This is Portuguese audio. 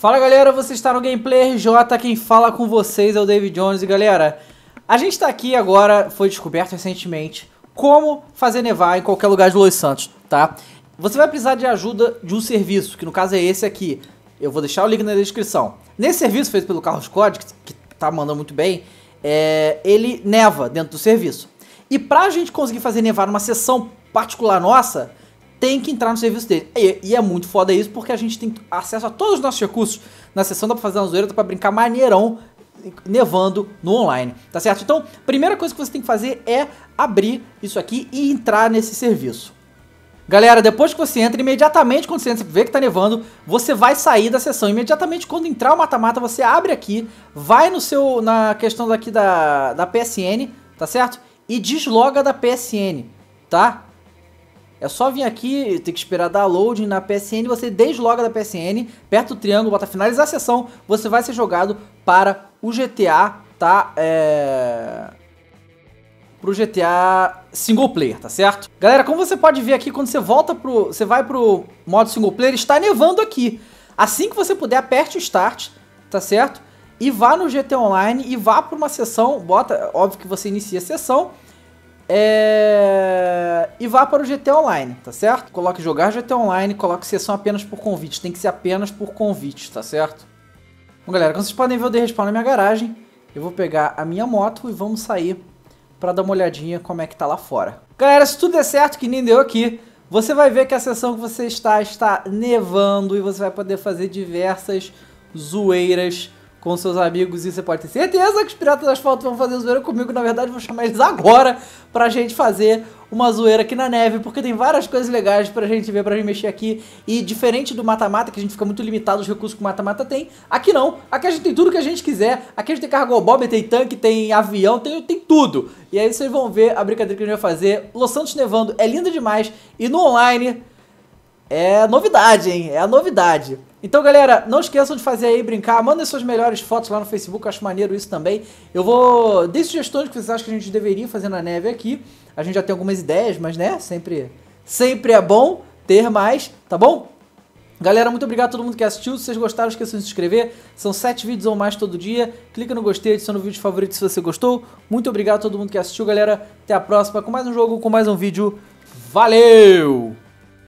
Fala galera, você está no Gameplay RJ, quem fala com vocês é o David Jones e galera, a gente está aqui agora, foi descoberto recentemente, como fazer nevar em qualquer lugar de Los Santos, tá? Você vai precisar de ajuda de um serviço, que no caso é esse aqui, eu vou deixar o link na descrição. Nesse serviço feito pelo Carlos Code, que tá mandando muito bem, é, ele neva dentro do serviço. E pra gente conseguir fazer nevar numa sessão particular nossa, tem que entrar no serviço dele. E, e, é muito foda isso, porque a gente tem acesso a todos os nossos recursos na sessão, dá pra fazer uma zoeira, dá pra brincar maneirão, nevando no online, tá certo? Então, primeira coisa que você tem que fazer é abrir isso aqui e entrar nesse serviço. Galera, depois que você entra, imediatamente quando você entra, vê que tá nevando, você vai sair da sessão. Imediatamente quando entrar o mata-mata, você abre aqui, vai no seu, na questão daqui da, da PSN, tá certo? E desloga da PSN, tá? É só vir aqui, tem que esperar download na PSN, você desloga da PSN, aperta o triângulo, bota finalizar a sessão, você vai ser jogado para o GTA, tá? É... Pro GTA single player, tá certo? Galera, como você pode ver aqui, quando você volta pro... Você vai pro modo single player, está nevando aqui. Assim que você puder, aperte o start, tá certo? E vá no GTA Online e vá para uma sessão, bota... Óbvio que você inicia a sessão é... E vá para o GT Online, tá certo? Coloque jogar GT Online, coloque sessão apenas por convite. Tem que ser apenas por convite, tá certo? Bom, galera, como vocês podem ver, eu dei respawn na minha garagem. Eu vou pegar a minha moto e vamos sair para dar uma olhadinha como é que tá lá fora. Galera, se tudo der certo, que nem deu aqui, você vai ver que a sessão que você está está nevando e você vai poder fazer diversas zoeiras com seus amigos e você pode ter certeza que os Piratas do Asfalto vão fazer zoeira comigo. Na verdade, vou chamar eles agora pra gente fazer uma zoeira aqui na neve, porque tem várias coisas legais pra gente ver, pra gente mexer aqui. E diferente do mata-mata, que a gente fica muito limitado os recursos que o mata-mata tem, aqui não. Aqui a gente tem tudo que a gente quiser. Aqui a gente tem cargo bomb, tem tanque, tem avião, tem, tem tudo. E aí vocês vão ver a brincadeira que a gente vai fazer. Los Santos nevando é linda demais. E no online é novidade, hein? É a novidade. Então, galera, não esqueçam de fazer aí, brincar. Mandem suas melhores fotos lá no Facebook, acho maneiro isso também. Eu vou... Dê sugestões que vocês acham que a gente deveria fazer na neve aqui. A gente já tem algumas ideias, mas, né, sempre, sempre é bom ter mais, tá bom? Galera, muito obrigado a todo mundo que assistiu. Se vocês gostaram, esqueçam de se inscrever. São sete vídeos ou mais todo dia. Clica no gostei, adiciona o vídeo favorito se você gostou. Muito obrigado a todo mundo que assistiu, galera. Até a próxima com mais um jogo, com mais um vídeo. Valeu!